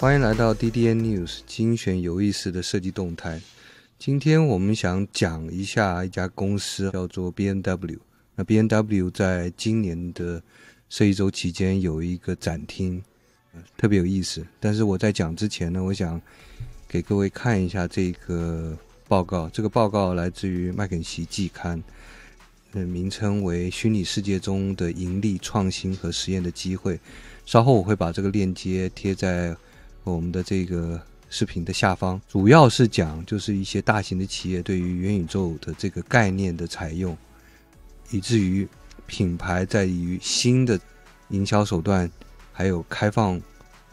欢迎来到 D D N News，精选有意思的设计动态。今天我们想讲一下一家公司，叫做 B N W。那 B N W 在今年的设计周期间有一个展厅，特别有意思。但是我在讲之前呢，我想给各位看一下这个报告。这个报告来自于麦肯锡季刊，呃，名称为《虚拟世界中的盈利、创新和实验的机会》。稍后我会把这个链接贴在。我们的这个视频的下方主要是讲，就是一些大型的企业对于元宇宙的这个概念的采用，以至于品牌在于新的营销手段，还有开放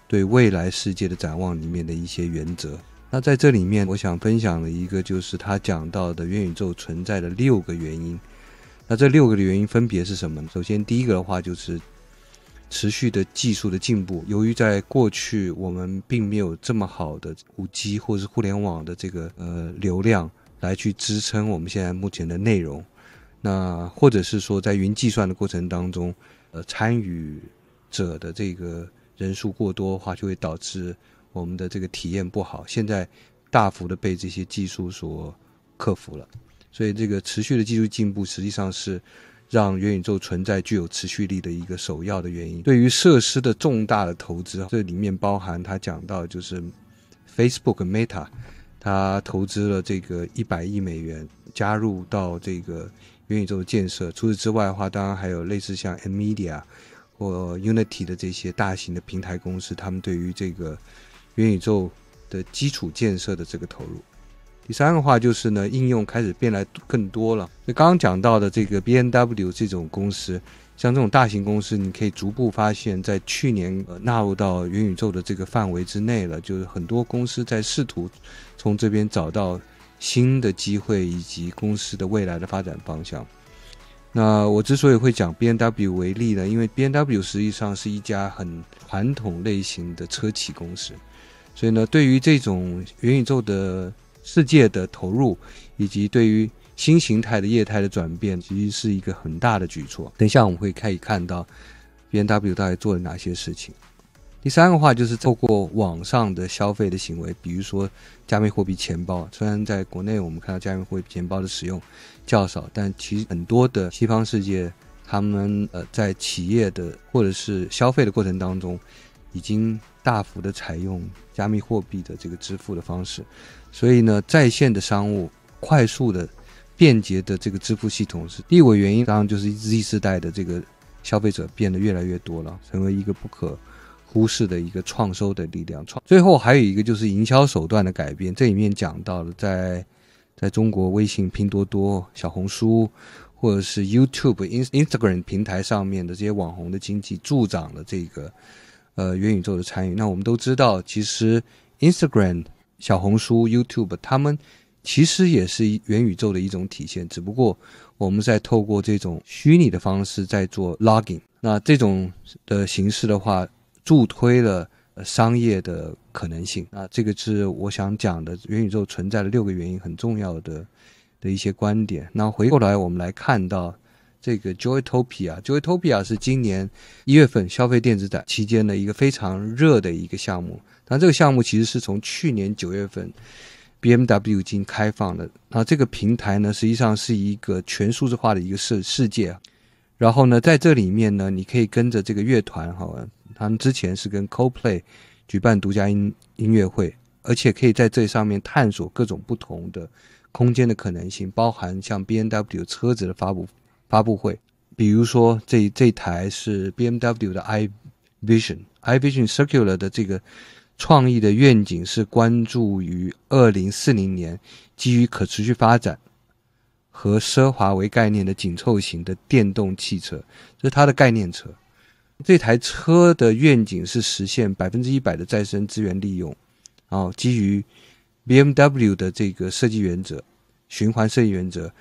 对未来世界的展望里面的一些原则。那在这里面，我想分享的一个就是他讲到的元宇宙存在的六个原因。那这六个的原因分别是什么？呢？首先第一个的话就是。持续的技术的进步，由于在过去我们并没有这么好的 5G 或者是互联网的这个呃流量来去支撑我们现在目前的内容，那或者是说在云计算的过程当中，呃参与者的这个人数过多的话就会导致我们的这个体验不好。现在大幅的被这些技术所克服了，所以这个持续的技术进步实际上是。让元宇宙存在具有持续力的一个首要的原因，对于设施的重大的投资，这里面包含他讲到就是，Facebook Meta，它投资了这个一百亿美元加入到这个元宇宙的建设。除此之外的话，当然还有类似像 Media 或 Unity 的这些大型的平台公司，他们对于这个元宇宙的基础建设的这个投入。第三个话就是呢，应用开始变来更多了。那刚刚讲到的这个 B N W 这种公司，像这种大型公司，你可以逐步发现，在去年纳入到元宇宙的这个范围之内了。就是很多公司在试图从这边找到新的机会以及公司的未来的发展方向。那我之所以会讲 B N W 为例呢，因为 B N W 实际上是一家很传统类型的车企公司，所以呢，对于这种元宇宙的。世界的投入以及对于新形态的业态的转变，其实是一个很大的举措。等一下我们会可以看到，BNW 到底做了哪些事情。第三个话就是透过网上的消费的行为，比如说加密货币钱包。虽然在国内我们看到加密货币钱包的使用较少，但其实很多的西方世界，他们呃在企业的或者是消费的过程当中，已经大幅的采用加密货币的这个支付的方式。所以呢，在线的商务、快速的、便捷的这个支付系统是第一位。原因，当然就是 Z 世代的这个消费者变得越来越多了，成为一个不可忽视的一个创收的力量。创最后还有一个就是营销手段的改变，这里面讲到了在在中国微信、拼多多、小红书或者是 YouTube、Instagram 平台上面的这些网红的经济，助长了这个呃元宇宙的参与。那我们都知道，其实 Instagram。小红书、YouTube，他们其实也是元宇宙的一种体现，只不过我们在透过这种虚拟的方式在做 logging。那这种的形式的话，助推了商业的可能性。那这个是我想讲的元宇宙存在的六个原因很重要的的一些观点。那回过来我们来看到。这个 Joytopia 啊，Joytopia 是今年一月份消费电子展期间的一个非常热的一个项目。但这个项目其实是从去年九月份 BMW 已经开放了。那这个平台呢，实际上是一个全数字化的一个世世界。然后呢，在这里面呢，你可以跟着这个乐团哈，他们之前是跟 CoPlay 举办独家音音乐会，而且可以在这上面探索各种不同的空间的可能性，包含像 BMW 车子的发布。发布会，比如说这这台是 BMW 的 i Vision i Vision Circular 的这个创意的愿景是关注于二零四零年基于可持续发展和奢华为概念的紧凑型的电动汽车，这是它的概念车。这台车的愿景是实现百分之一百的再生资源利用，然后基于 BMW 的这个设计原则，循环设计原则，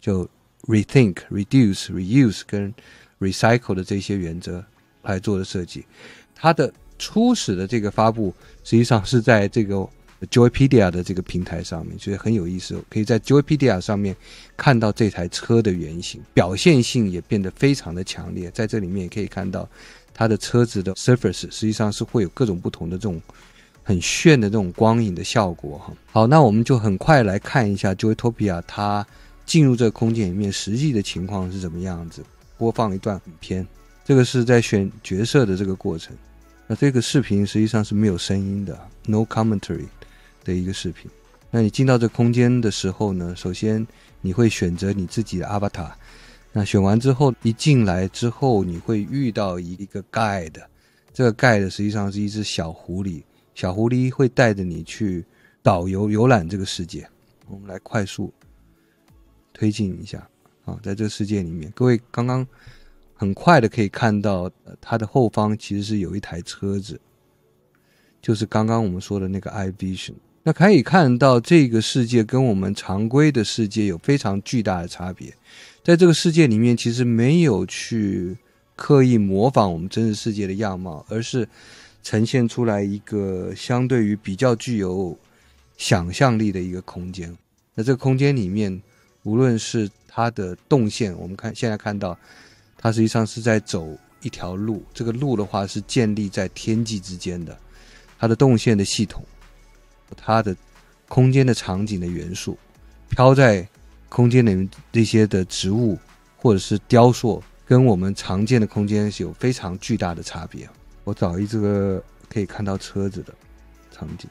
就。Rethink, reduce, reuse 跟 recycle 的这些原则来做的设计，它的初始的这个发布实际上是在这个 Joypedia 的这个平台上面，所以很有意思，可以在 Joypedia 上面看到这台车的原型，表现性也变得非常的强烈，在这里面也可以看到它的车子的 surface 实际上是会有各种不同的这种很炫的这种光影的效果哈。好，那我们就很快来看一下 j o y p o p i a 它。进入这个空间里面，实际的情况是怎么样子？播放一段影片，这个是在选角色的这个过程。那这个视频实际上是没有声音的，no commentary 的一个视频。那你进到这空间的时候呢，首先你会选择你自己的 Avatar。那选完之后，一进来之后，你会遇到一个 Guide。这个 Guide 实际上是一只小狐狸，小狐狸会带着你去导游游览这个世界。我们来快速。推进一下啊！在这个世界里面，各位刚刚很快的可以看到，它的后方其实是有一台车子，就是刚刚我们说的那个 I Vision。那可以看到，这个世界跟我们常规的世界有非常巨大的差别。在这个世界里面，其实没有去刻意模仿我们真实世界的样貌，而是呈现出来一个相对于比较具有想象力的一个空间。那这个空间里面。无论是它的动线，我们看现在看到，它实际上是在走一条路。这个路的话是建立在天际之间的，它的动线的系统，它的空间的场景的元素，飘在空间里面那些的植物或者是雕塑，跟我们常见的空间是有非常巨大的差别。我找一这个可以看到车子的场景，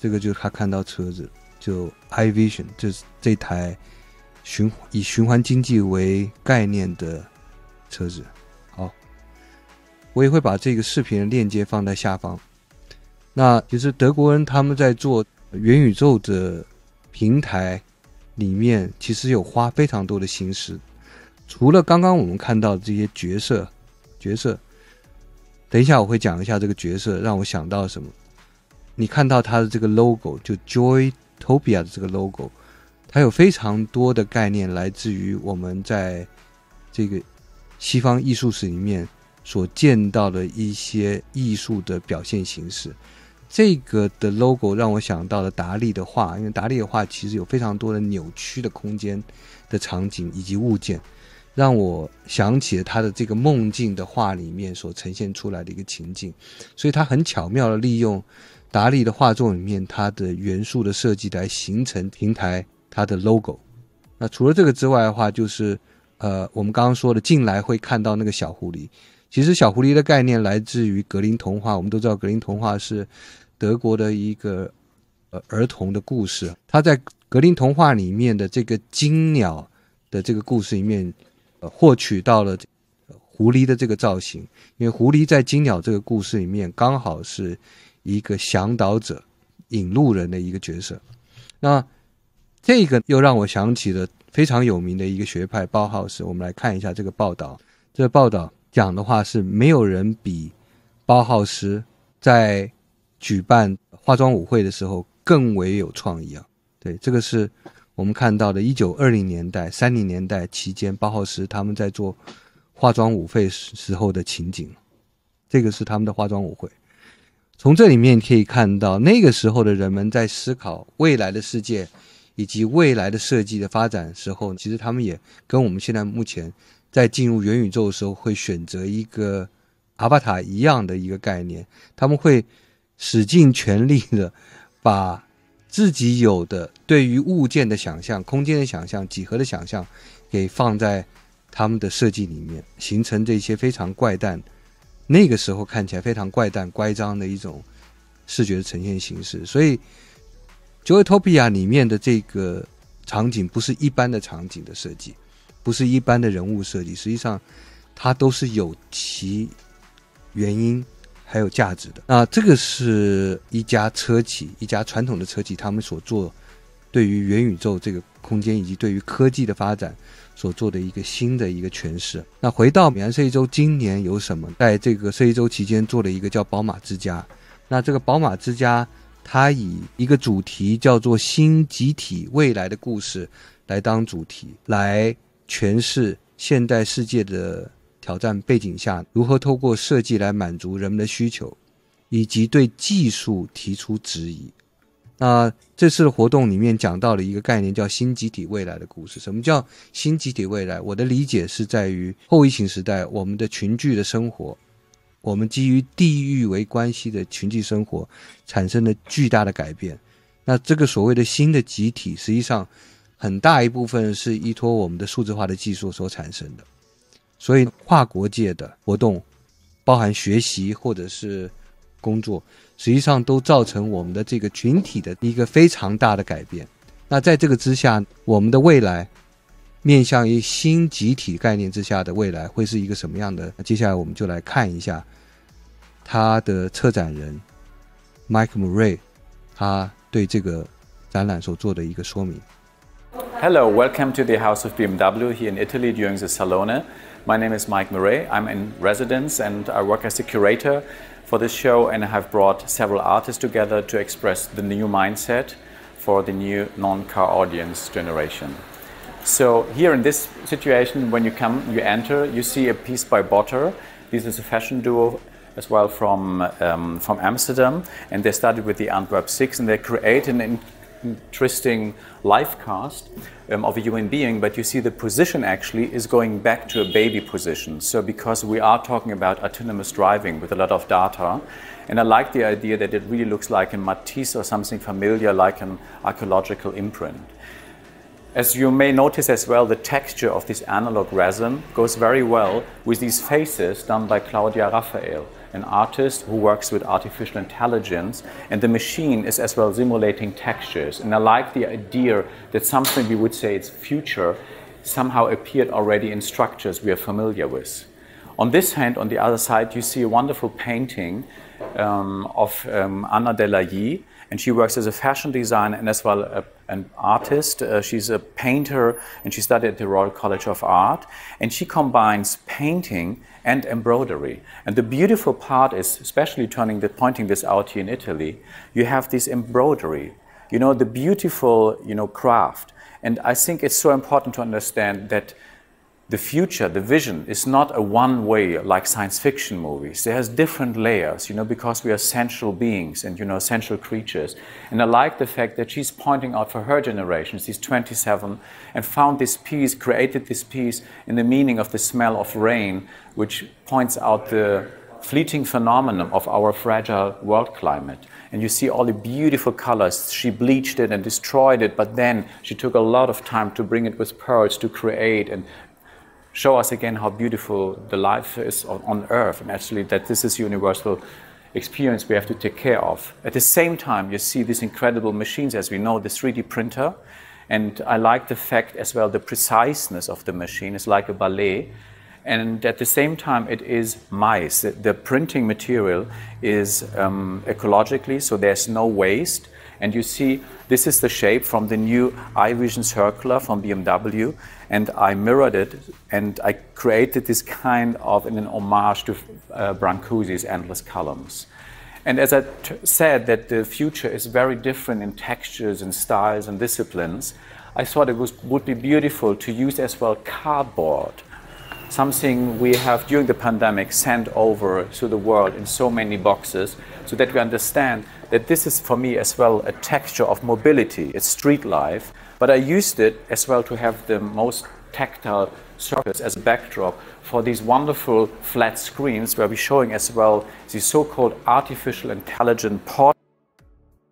这个就是他看到车子，就 I Vision 就是这台。循以循环经济为概念的车子，好，我也会把这个视频的链接放在下方。那其实德国人他们在做元宇宙的平台里面，其实有花非常多的心思。除了刚刚我们看到这些角色，角色，等一下我会讲一下这个角色让我想到什么。你看到它的这个 logo，就 Joytopia 的这个 logo。它有非常多的概念来自于我们在这个西方艺术史里面所见到的一些艺术的表现形式。这个的 logo 让我想到了达利的画，因为达利的画其实有非常多的扭曲的空间的场景以及物件，让我想起了他的这个梦境的画里面所呈现出来的一个情景。所以，他很巧妙的利用达利的画作里面它的元素的设计来形成平台。它的 logo，那除了这个之外的话，就是，呃，我们刚刚说的进来会看到那个小狐狸。其实小狐狸的概念来自于格林童话，我们都知道格林童话是德国的一个呃儿童的故事。它在格林童话里面的这个金鸟的这个故事里面，获取到了狐狸的这个造型，因为狐狸在金鸟这个故事里面刚好是一个向导者、引路人的一个角色。那这个又让我想起了非常有名的一个学派包豪斯。我们来看一下这个报道，这个、报道讲的话是没有人比包豪斯在举办化妆舞会的时候更为有创意啊。对，这个是我们看到的1920年代、30年代期间包豪斯他们在做化妆舞会时候的情景。这个是他们的化妆舞会，从这里面可以看到那个时候的人们在思考未来的世界。以及未来的设计的发展时候，其实他们也跟我们现在目前在进入元宇宙的时候，会选择一个阿巴塔一样的一个概念，他们会使尽全力的把自己有的对于物件的想象、空间的想象、几何的想象给放在他们的设计里面，形成这些非常怪诞，那个时候看起来非常怪诞、乖张的一种视觉呈现形式，所以。《Joytopia》里面的这个场景不是一般的场景的设计，不是一般的人物设计，实际上它都是有其原因还有价值的。那这个是一家车企，一家传统的车企，他们所做对于元宇宙这个空间以及对于科技的发展所做的一个新的一个诠释。那回到米兰设计周，今年有什么？在这个设计周期间做了一个叫“宝马之家”。那这个“宝马之家”。它以一个主题叫做“新集体未来”的故事来当主题，来诠释现代世界的挑战背景下，如何透过设计来满足人们的需求，以及对技术提出质疑。那这次的活动里面讲到了一个概念，叫“新集体未来”的故事。什么叫“新集体未来”？我的理解是在于后疫情时代，我们的群聚的生活。我们基于地域为关系的群体生活产生了巨大的改变。那这个所谓的新的集体，实际上很大一部分是依托我们的数字化的技术所产生的。所以，跨国界的活动，包含学习或者是工作，实际上都造成我们的这个群体的一个非常大的改变。那在这个之下，我们的未来。面向于新集体概念之下的未来会是一个什么样的？接下来我们就来看一下他的策展人 Mike welcome to the House of BMW here in Italy during the Salone. My name is Mike Murray. I'm in residence and I work as a curator for this show and I have brought several artists together to express the new mindset for the new non-car audience generation. So here in this situation, when you come, you enter, you see a piece by Botter. This is a fashion duo as well from, um, from Amsterdam. And they started with the Antwerp 6 and they create an in interesting life cast um, of a human being. But you see the position actually is going back to a baby position. So because we are talking about autonomous driving with a lot of data, and I like the idea that it really looks like a Matisse or something familiar, like an archaeological imprint. As you may notice as well, the texture of this analog resin goes very well with these faces done by Claudia Raphael, an artist who works with artificial intelligence, and the machine is as well simulating textures. And I like the idea that something we would say it's future somehow appeared already in structures we are familiar with. On this hand, on the other side, you see a wonderful painting um, of um, Anna Delaye, and she works as a fashion designer and as well a, an artist. Uh, she's a painter, and she studied at the Royal College of Art, and she combines painting and embroidery. And the beautiful part is, especially turning the, pointing this out here in Italy, you have this embroidery, you know, the beautiful, you know, craft. And I think it's so important to understand that the future, the vision, is not a one way like science fiction movies. There has different layers, you know, because we are sensual beings and, you know, sensual creatures. And I like the fact that she's pointing out for her generation, she's 27, and found this piece, created this piece in the meaning of the smell of rain, which points out the fleeting phenomenon of our fragile world climate. And you see all the beautiful colors. She bleached it and destroyed it, but then she took a lot of time to bring it with pearls to create and show us again how beautiful the life is on, on earth and actually that this is universal experience we have to take care of. At the same time, you see these incredible machines, as we know, the 3D printer. And I like the fact as well, the preciseness of the machine is like a ballet. And at the same time, it is mice. The printing material is um, ecologically, so there's no waste. And you see, this is the shape from the new iVision Circular from BMW. And I mirrored it and I created this kind of in an homage to uh, Brancusi's endless columns. And as I said, that the future is very different in textures and styles and disciplines. I thought it was, would be beautiful to use as well cardboard, something we have during the pandemic sent over to the world in so many boxes, so that we understand that this is for me as well a texture of mobility, it's street life, but I used it as well to have the most tactile surface as a backdrop for these wonderful flat screens where we're showing as well the so-called artificial intelligent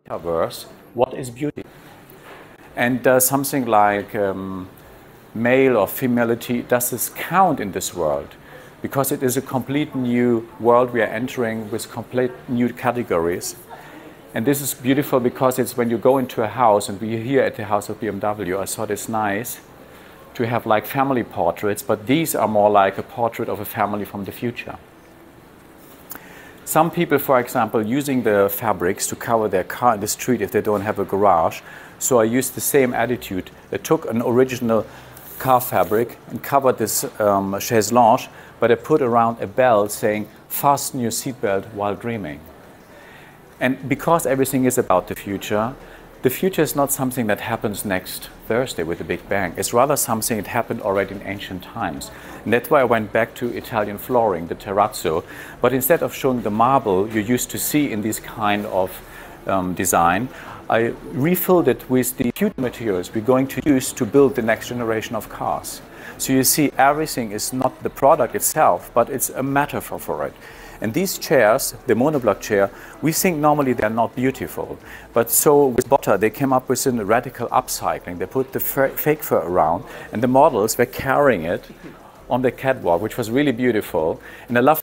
metaverse, what is beauty? And does uh, something like um, male or femininity, does this count in this world? Because it is a complete new world we are entering with complete new categories. And this is beautiful because it's when you go into a house, and we here at the house of BMW, I thought it's nice to have like family portraits, but these are more like a portrait of a family from the future. Some people, for example, using the fabrics to cover their car in the street if they don't have a garage. So I used the same attitude. I took an original car fabric and covered this um, chaise longue, but I put around a bell saying, fasten your seatbelt while dreaming. And because everything is about the future, the future is not something that happens next Thursday with the Big Bang. It's rather something that happened already in ancient times. And that's why I went back to Italian flooring, the terrazzo. But instead of showing the marble you used to see in this kind of um, design, I refilled it with the future materials we're going to use to build the next generation of cars. So you see, everything is not the product itself, but it's a metaphor for it. And these chairs, the monoblock chair, we think normally they're not beautiful. But so with Botta, they came up with a radical upcycling. They put the fake fur around, and the models were carrying it on the catwalk, which was really beautiful. And I love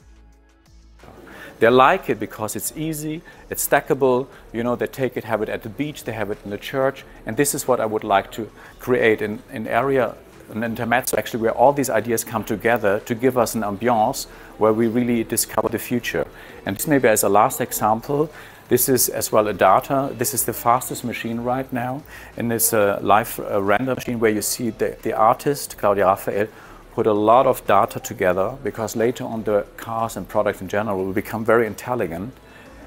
they like it because it's easy, it's stackable, you know, they take it, have it at the beach, they have it in the church, and this is what I would like to create in an area an intermezzo actually where all these ideas come together to give us an ambiance where we really discover the future. And this maybe as a last example, this is as well a data. This is the fastest machine right now, and it's a live uh, render machine where you see the, the artist, Claudia Raphael, put a lot of data together because later on the cars and products in general will become very intelligent,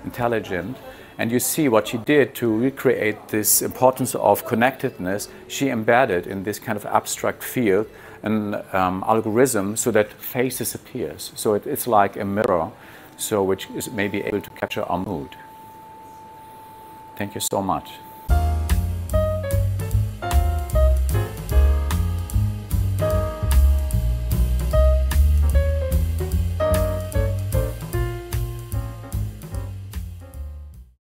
intelligent and you see what she did to recreate this importance of connectedness, she embedded in this kind of abstract field an um, algorithm so that face disappears. So it, it's like a mirror, so which is maybe able to capture our mood. Thank you so much.